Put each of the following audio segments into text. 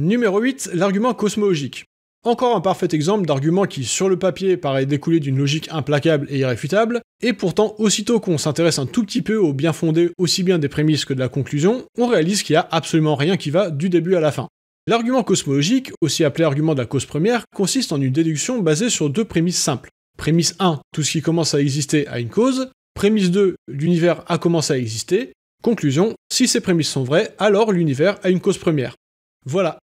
Numéro 8, l'argument cosmologique. Encore un parfait exemple d'argument qui, sur le papier, paraît découler d'une logique implacable et irréfutable, et pourtant, aussitôt qu'on s'intéresse un tout petit peu au bien fondé aussi bien des prémices que de la conclusion, on réalise qu'il n'y a absolument rien qui va du début à la fin. L'argument cosmologique, aussi appelé argument de la cause première, consiste en une déduction basée sur deux prémices simples. Prémisse 1, tout ce qui commence à exister a une cause. Prémisse 2, l'univers a commencé à exister. Conclusion, si ces prémices sont vraies, alors l'univers a une cause première. Voilà,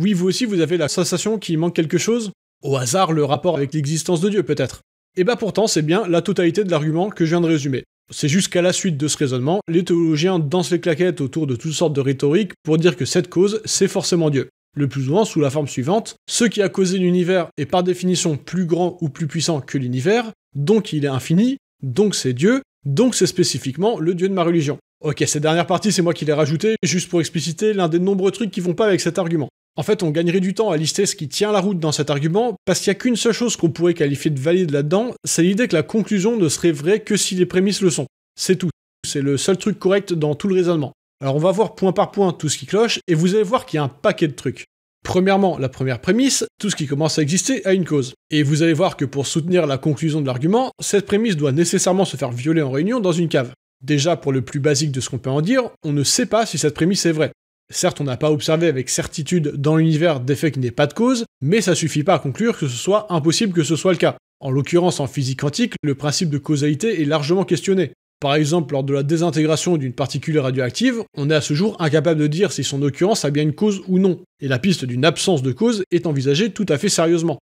oui, vous aussi, vous avez la sensation qu'il manque quelque chose Au hasard, le rapport avec l'existence de Dieu, peut-être Et eh bah ben, pourtant, c'est bien la totalité de l'argument que je viens de résumer. C'est jusqu'à la suite de ce raisonnement, les théologiens dansent les claquettes autour de toutes sortes de rhétoriques pour dire que cette cause, c'est forcément Dieu. Le plus souvent sous la forme suivante, ce qui a causé l'univers est par définition plus grand ou plus puissant que l'univers, donc il est infini, donc c'est Dieu, donc c'est spécifiquement le Dieu de ma religion. Ok, cette dernière partie, c'est moi qui l'ai rajoutée, juste pour expliciter l'un des nombreux trucs qui vont pas avec cet argument. En fait, on gagnerait du temps à lister ce qui tient la route dans cet argument, parce qu'il n'y a qu'une seule chose qu'on pourrait qualifier de valide là-dedans, c'est l'idée que la conclusion ne serait vraie que si les prémices le sont. C'est tout. C'est le seul truc correct dans tout le raisonnement. Alors on va voir point par point tout ce qui cloche, et vous allez voir qu'il y a un paquet de trucs. Premièrement, la première prémisse, tout ce qui commence à exister a une cause. Et vous allez voir que pour soutenir la conclusion de l'argument, cette prémisse doit nécessairement se faire violer en réunion dans une cave. Déjà, pour le plus basique de ce qu'on peut en dire, on ne sait pas si cette prémisse est vraie. Certes, on n'a pas observé avec certitude dans l'univers d'effet qui n'est pas de cause, mais ça suffit pas à conclure que ce soit impossible que ce soit le cas. En l'occurrence, en physique quantique, le principe de causalité est largement questionné. Par exemple, lors de la désintégration d'une particule radioactive, on est à ce jour incapable de dire si son occurrence a bien une cause ou non, et la piste d'une absence de cause est envisagée tout à fait sérieusement.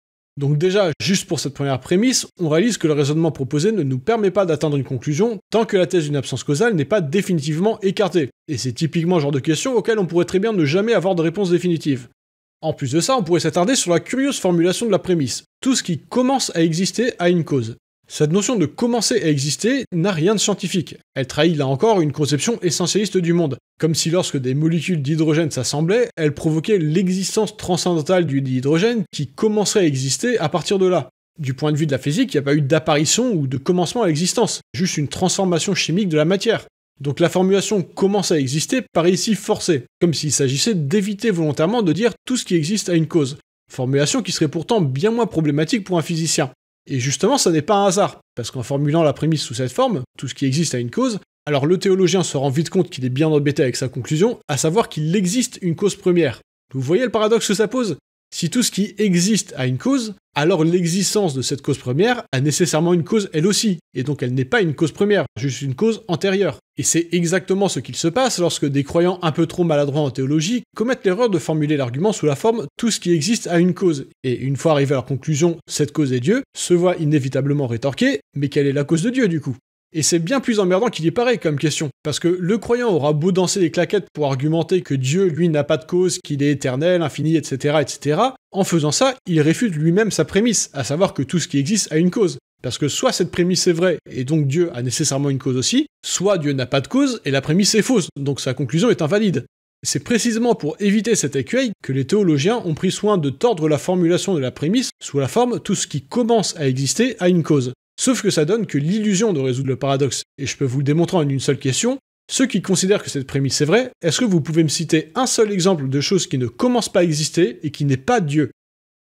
Donc déjà, juste pour cette première prémisse, on réalise que le raisonnement proposé ne nous permet pas d'atteindre une conclusion tant que la thèse d'une absence causale n'est pas définitivement écartée. Et c'est typiquement le genre de question auquel on pourrait très bien ne jamais avoir de réponse définitive. En plus de ça, on pourrait s'attarder sur la curieuse formulation de la prémisse. Tout ce qui commence à exister a une cause. Cette notion de commencer à exister n'a rien de scientifique. Elle trahit là encore une conception essentialiste du monde, comme si lorsque des molécules d'hydrogène s'assemblaient, elles provoquaient l'existence transcendantale du hydrogène qui commencerait à exister à partir de là. Du point de vue de la physique, il n'y a pas eu d'apparition ou de commencement à l'existence, juste une transformation chimique de la matière. Donc la formulation commencer à exister paraît ici forcée, comme s'il s'agissait d'éviter volontairement de dire tout ce qui existe à une cause. Formulation qui serait pourtant bien moins problématique pour un physicien. Et justement, ça n'est pas un hasard, parce qu'en formulant la prémisse sous cette forme, tout ce qui existe a une cause, alors le théologien se rend vite compte qu'il est bien embêté avec sa conclusion, à savoir qu'il existe une cause première. Vous voyez le paradoxe que ça pose si tout ce qui existe a une cause, alors l'existence de cette cause première a nécessairement une cause elle aussi, et donc elle n'est pas une cause première, juste une cause antérieure. Et c'est exactement ce qu'il se passe lorsque des croyants un peu trop maladroits en théologie commettent l'erreur de formuler l'argument sous la forme tout ce qui existe a une cause, et une fois arrivés à leur conclusion cette cause est Dieu, se voit inévitablement rétorquer mais quelle est la cause de Dieu du coup et c'est bien plus emmerdant qu'il y paraît comme question, parce que le croyant aura beau danser les claquettes pour argumenter que Dieu, lui, n'a pas de cause, qu'il est éternel, infini, etc., etc., en faisant ça, il réfute lui-même sa prémisse, à savoir que tout ce qui existe a une cause. Parce que soit cette prémisse est vraie, et donc Dieu a nécessairement une cause aussi, soit Dieu n'a pas de cause, et la prémisse est fausse, donc sa conclusion est invalide. C'est précisément pour éviter cet écueil que les théologiens ont pris soin de tordre la formulation de la prémisse sous la forme tout ce qui commence à exister a une cause. Sauf que ça donne que l'illusion de résoudre le paradoxe, et je peux vous le démontrer en une seule question, ceux qui considèrent que cette prémisse est vraie, est-ce que vous pouvez me citer un seul exemple de chose qui ne commence pas à exister et qui n'est pas Dieu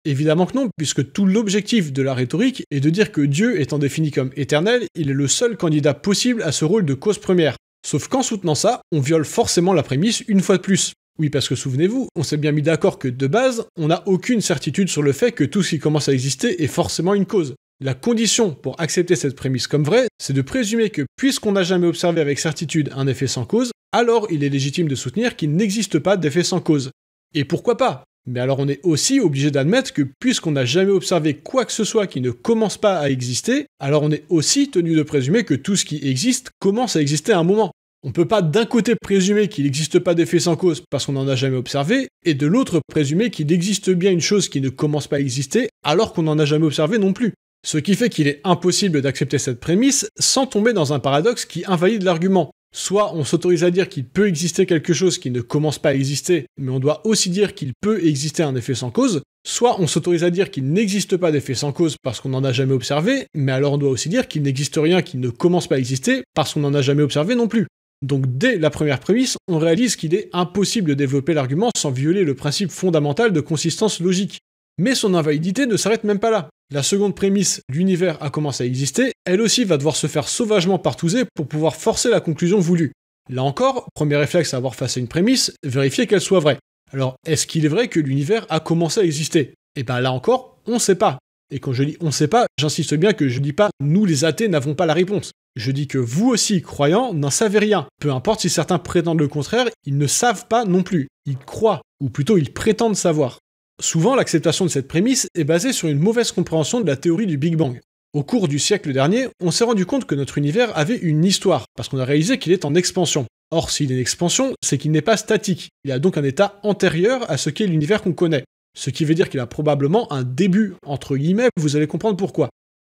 Évidemment que non, puisque tout l'objectif de la rhétorique est de dire que Dieu étant défini comme éternel, il est le seul candidat possible à ce rôle de cause première. Sauf qu'en soutenant ça, on viole forcément la prémisse une fois de plus. Oui, parce que souvenez-vous, on s'est bien mis d'accord que de base, on n'a aucune certitude sur le fait que tout ce qui commence à exister est forcément une cause. La condition pour accepter cette prémisse comme vraie, c'est de présumer que puisqu'on n'a jamais observé avec certitude un effet sans cause, alors il est légitime de soutenir qu'il n'existe pas d'effet sans cause. Et pourquoi pas Mais alors on est aussi obligé d'admettre que puisqu'on n'a jamais observé quoi que ce soit qui ne commence pas à exister, alors on est aussi tenu de présumer que tout ce qui existe commence à exister à un moment. On peut pas d'un côté présumer qu'il n'existe pas d'effet sans cause parce qu'on n'en a jamais observé, et de l'autre présumer qu'il existe bien une chose qui ne commence pas à exister alors qu'on n'en a jamais observé non plus. Ce qui fait qu'il est impossible d'accepter cette prémisse sans tomber dans un paradoxe qui invalide l'argument. Soit on s'autorise à dire qu'il peut exister quelque chose qui ne commence pas à exister, mais on doit aussi dire qu'il peut exister un effet sans cause, soit on s'autorise à dire qu'il n'existe pas d'effet sans cause parce qu'on n'en a jamais observé, mais alors on doit aussi dire qu'il n'existe rien qui ne commence pas à exister parce qu'on n'en a jamais observé non plus. Donc dès la première prémisse, on réalise qu'il est impossible de développer l'argument sans violer le principe fondamental de consistance logique. Mais son invalidité ne s'arrête même pas là. La seconde prémisse, l'univers a commencé à exister, elle aussi va devoir se faire sauvagement partouser pour pouvoir forcer la conclusion voulue. Là encore, premier réflexe à avoir face à une prémisse, vérifier qu'elle soit vraie. Alors, est-ce qu'il est vrai que l'univers a commencé à exister Et eh bien là encore, on sait pas. Et quand je dis on sait pas, j'insiste bien que je dis pas nous les athées n'avons pas la réponse. Je dis que vous aussi, croyants, n'en savez rien. Peu importe si certains prétendent le contraire, ils ne savent pas non plus. Ils croient, ou plutôt ils prétendent savoir. Souvent, l'acceptation de cette prémisse est basée sur une mauvaise compréhension de la théorie du Big Bang. Au cours du siècle dernier, on s'est rendu compte que notre univers avait une histoire, parce qu'on a réalisé qu'il est en expansion. Or, s'il est en expansion, c'est qu'il n'est pas statique, il a donc un état antérieur à ce qu'est l'univers qu'on connaît. Ce qui veut dire qu'il a probablement un début, entre guillemets, vous allez comprendre pourquoi.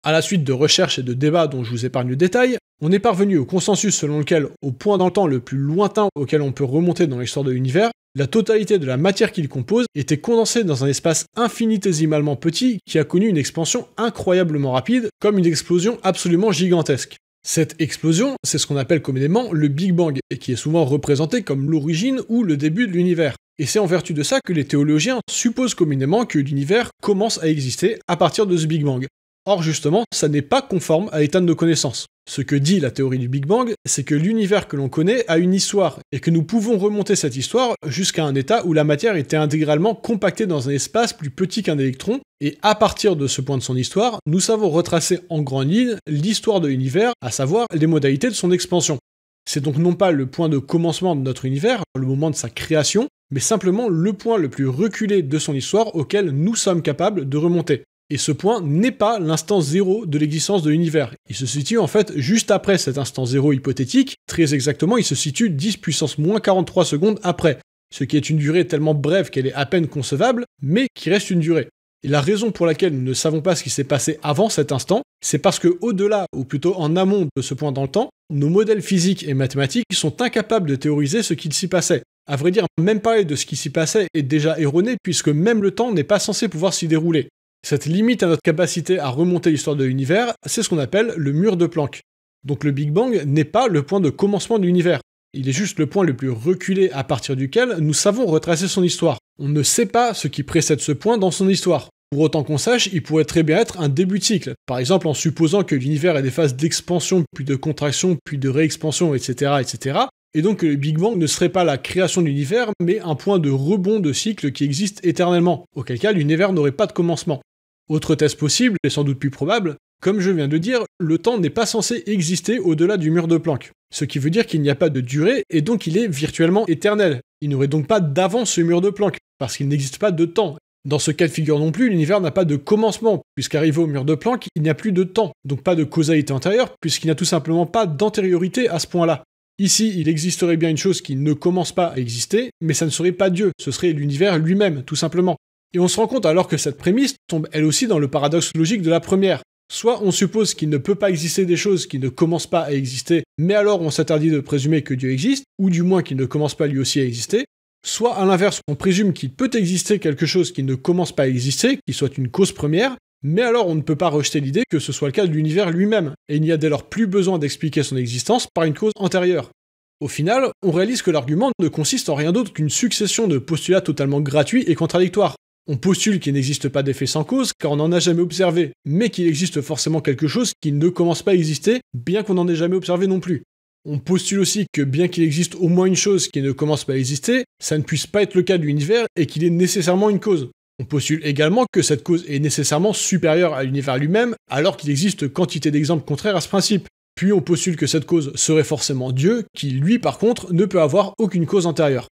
À la suite de recherches et de débats dont je vous épargne le détail, on est parvenu au consensus selon lequel, au point dans le temps le plus lointain auquel on peut remonter dans l'histoire de l'univers, la totalité de la matière qu'il compose était condensée dans un espace infinitésimalement petit qui a connu une expansion incroyablement rapide, comme une explosion absolument gigantesque. Cette explosion, c'est ce qu'on appelle communément le Big Bang, et qui est souvent représenté comme l'origine ou le début de l'univers. Et c'est en vertu de ça que les théologiens supposent communément que l'univers commence à exister à partir de ce Big Bang. Or justement, ça n'est pas conforme à l'état de nos connaissances. Ce que dit la théorie du Big Bang, c'est que l'univers que l'on connaît a une histoire, et que nous pouvons remonter cette histoire jusqu'à un état où la matière était intégralement compactée dans un espace plus petit qu'un électron, et à partir de ce point de son histoire, nous savons retracer en grande ligne l'histoire de l'univers, à savoir les modalités de son expansion. C'est donc non pas le point de commencement de notre univers, le moment de sa création, mais simplement le point le plus reculé de son histoire auquel nous sommes capables de remonter. Et ce point n'est pas l'instant zéro de l'existence de l'univers. Il se situe en fait juste après cet instant zéro hypothétique, très exactement il se situe 10 puissance moins 43 secondes après, ce qui est une durée tellement brève qu'elle est à peine concevable, mais qui reste une durée. Et la raison pour laquelle nous ne savons pas ce qui s'est passé avant cet instant, c'est parce que au-delà, ou plutôt en amont de ce point dans le temps, nos modèles physiques et mathématiques sont incapables de théoriser ce qu'il s'y passait. À vrai dire, même parler de ce qui s'y passait est déjà erroné puisque même le temps n'est pas censé pouvoir s'y dérouler. Cette limite à notre capacité à remonter l'histoire de l'univers, c'est ce qu'on appelle le mur de Planck. Donc le Big Bang n'est pas le point de commencement de l'univers. Il est juste le point le plus reculé à partir duquel nous savons retracer son histoire. On ne sait pas ce qui précède ce point dans son histoire. Pour autant qu'on sache, il pourrait très bien être un début de cycle. Par exemple, en supposant que l'univers ait des phases d'expansion, puis de contraction, puis de réexpansion, etc., etc., et donc que le Big Bang ne serait pas la création de l'univers, mais un point de rebond de cycle qui existe éternellement, auquel cas l'univers n'aurait pas de commencement. Autre thèse possible, et sans doute plus probable, comme je viens de dire, le temps n'est pas censé exister au-delà du mur de Planck, ce qui veut dire qu'il n'y a pas de durée, et donc il est virtuellement éternel. Il n'aurait donc pas d'avant ce mur de Planck, parce qu'il n'existe pas de temps, dans ce cas de figure non plus, l'univers n'a pas de commencement, puisqu'arrivé au mur de Planck, il n'y a plus de temps, donc pas de causalité antérieure, puisqu'il n'y a tout simplement pas d'antériorité à ce point-là. Ici, il existerait bien une chose qui ne commence pas à exister, mais ça ne serait pas Dieu, ce serait l'univers lui-même, tout simplement. Et on se rend compte alors que cette prémisse tombe elle aussi dans le paradoxe logique de la première. Soit on suppose qu'il ne peut pas exister des choses qui ne commencent pas à exister, mais alors on s'interdit de présumer que Dieu existe, ou du moins qu'il ne commence pas lui aussi à exister, Soit à l'inverse, on présume qu'il peut exister quelque chose qui ne commence pas à exister, qui soit une cause première, mais alors on ne peut pas rejeter l'idée que ce soit le cas de l'univers lui-même, et il n'y a dès lors plus besoin d'expliquer son existence par une cause antérieure. Au final, on réalise que l'argument ne consiste en rien d'autre qu'une succession de postulats totalement gratuits et contradictoires. On postule qu'il n'existe pas d'effet sans cause, car on n'en a jamais observé, mais qu'il existe forcément quelque chose qui ne commence pas à exister, bien qu'on n'en ait jamais observé non plus on postule aussi que bien qu'il existe au moins une chose qui ne commence pas à exister, ça ne puisse pas être le cas de l'univers et qu'il est nécessairement une cause. On postule également que cette cause est nécessairement supérieure à l'univers lui-même, alors qu'il existe quantité d'exemples contraires à ce principe. Puis on postule que cette cause serait forcément Dieu, qui lui par contre ne peut avoir aucune cause antérieure.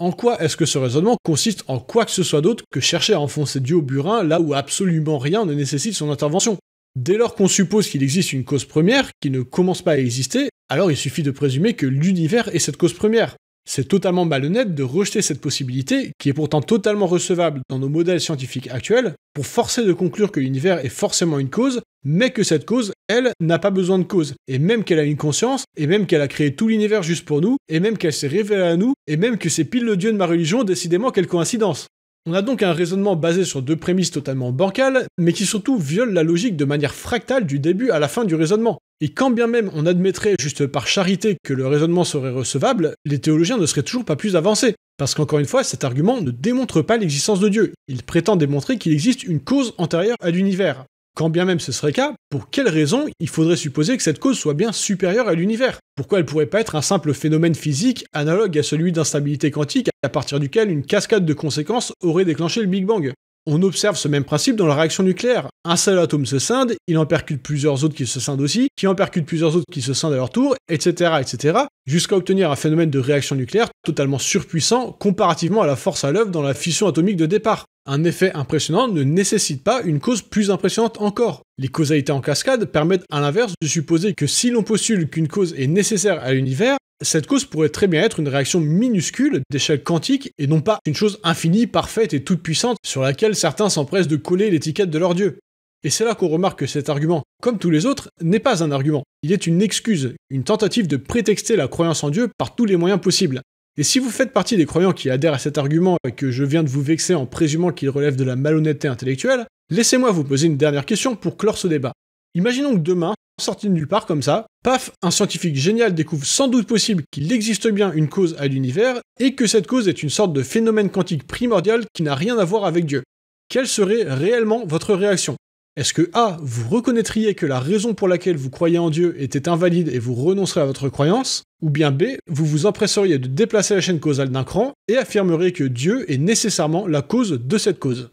En quoi est-ce que ce raisonnement consiste en quoi que ce soit d'autre que chercher à enfoncer Dieu au burin là où absolument rien ne nécessite son intervention Dès lors qu'on suppose qu'il existe une cause première qui ne commence pas à exister, alors il suffit de présumer que l'univers est cette cause première. C'est totalement malhonnête de rejeter cette possibilité, qui est pourtant totalement recevable dans nos modèles scientifiques actuels, pour forcer de conclure que l'univers est forcément une cause, mais que cette cause, elle, n'a pas besoin de cause, et même qu'elle a une conscience, et même qu'elle a créé tout l'univers juste pour nous, et même qu'elle s'est révélée à nous, et même que c'est pile le dieu de ma religion, décidément quelle coïncidence. On a donc un raisonnement basé sur deux prémices totalement bancales, mais qui surtout violent la logique de manière fractale du début à la fin du raisonnement. Et quand bien même on admettrait juste par charité que le raisonnement serait recevable, les théologiens ne seraient toujours pas plus avancés. Parce qu'encore une fois, cet argument ne démontre pas l'existence de Dieu. Il prétend démontrer qu'il existe une cause antérieure à l'univers. Quand bien même ce serait le cas, pour quelle raison il faudrait supposer que cette cause soit bien supérieure à l'univers Pourquoi elle pourrait pas être un simple phénomène physique analogue à celui d'instabilité quantique à partir duquel une cascade de conséquences aurait déclenché le Big Bang on observe ce même principe dans la réaction nucléaire. Un seul atome se scinde, il en percute plusieurs autres qui se scindent aussi, qui en percute plusieurs autres qui se scindent à leur tour, etc., etc., jusqu'à obtenir un phénomène de réaction nucléaire totalement surpuissant comparativement à la force à l'œuvre dans la fission atomique de départ. Un effet impressionnant ne nécessite pas une cause plus impressionnante encore. Les causalités en cascade permettent à l'inverse de supposer que si l'on postule qu'une cause est nécessaire à l'univers, cette cause pourrait très bien être une réaction minuscule d'échelle quantique et non pas une chose infinie, parfaite et toute puissante sur laquelle certains s'empressent de coller l'étiquette de leur dieu. Et c'est là qu'on remarque que cet argument, comme tous les autres, n'est pas un argument. Il est une excuse, une tentative de prétexter la croyance en Dieu par tous les moyens possibles, et si vous faites partie des croyants qui adhèrent à cet argument et que je viens de vous vexer en présumant qu'il relève de la malhonnêteté intellectuelle, laissez-moi vous poser une dernière question pour clore ce débat. Imaginons que demain, sorti de nulle part comme ça, paf, un scientifique génial découvre sans doute possible qu'il existe bien une cause à l'univers et que cette cause est une sorte de phénomène quantique primordial qui n'a rien à voir avec Dieu. Quelle serait réellement votre réaction est-ce que A, vous reconnaîtriez que la raison pour laquelle vous croyez en Dieu était invalide et vous renoncerez à votre croyance Ou bien B, vous vous empresseriez de déplacer la chaîne causale d'un cran et affirmeriez que Dieu est nécessairement la cause de cette cause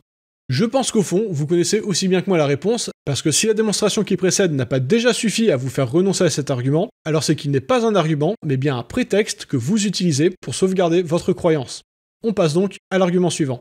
je pense qu'au fond, vous connaissez aussi bien que moi la réponse, parce que si la démonstration qui précède n'a pas déjà suffi à vous faire renoncer à cet argument, alors c'est qu'il n'est pas un argument, mais bien un prétexte que vous utilisez pour sauvegarder votre croyance. On passe donc à l'argument suivant.